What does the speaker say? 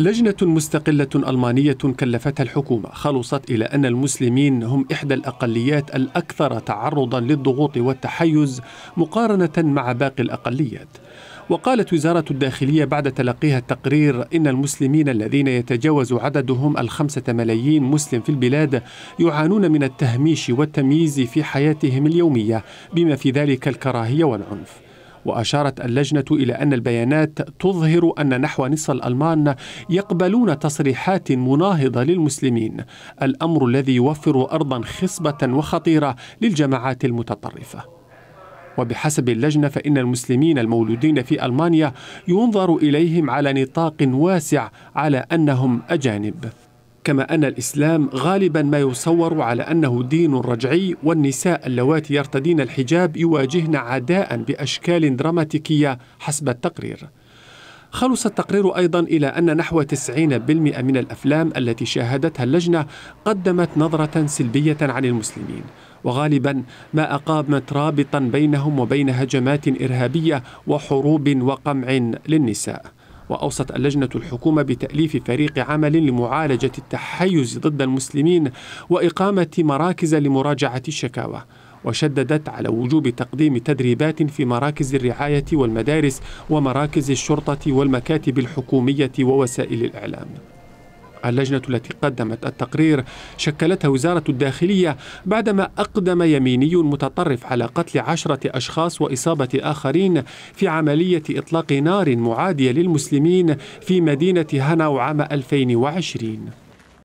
لجنة مستقلة ألمانية كلفتها الحكومة خلصت إلى أن المسلمين هم إحدى الأقليات الأكثر تعرضا للضغوط والتحيز مقارنة مع باقي الأقليات وقالت وزارة الداخلية بعد تلقيها التقرير إن المسلمين الذين يتجاوز عددهم الخمسة ملايين مسلم في البلاد يعانون من التهميش والتمييز في حياتهم اليومية بما في ذلك الكراهية والعنف وأشارت اللجنة إلى أن البيانات تظهر أن نحو نصف الألمان يقبلون تصريحات مناهضة للمسلمين الأمر الذي يوفر أرضا خصبة وخطيرة للجماعات المتطرفة وبحسب اللجنة فإن المسلمين المولودين في ألمانيا ينظر إليهم على نطاق واسع على أنهم أجانب كما أن الإسلام غالبا ما يصور على أنه دين رجعي والنساء اللواتي يرتدين الحجاب يواجهن عداء بأشكال دراماتيكية حسب التقرير خلص التقرير أيضا إلى أن نحو 90% من الأفلام التي شاهدتها اللجنة قدمت نظرة سلبية عن المسلمين وغالبا ما أقامت رابطا بينهم وبين هجمات إرهابية وحروب وقمع للنساء وأوصت اللجنة الحكومة بتأليف فريق عمل لمعالجة التحيز ضد المسلمين وإقامة مراكز لمراجعة الشكاوى وشددت على وجوب تقديم تدريبات في مراكز الرعاية والمدارس ومراكز الشرطة والمكاتب الحكومية ووسائل الإعلام اللجنة التي قدمت التقرير شكلتها وزارة الداخلية بعدما أقدم يميني متطرف على قتل عشرة أشخاص وإصابة آخرين في عملية إطلاق نار معادية للمسلمين في مدينة هاناو عام 2020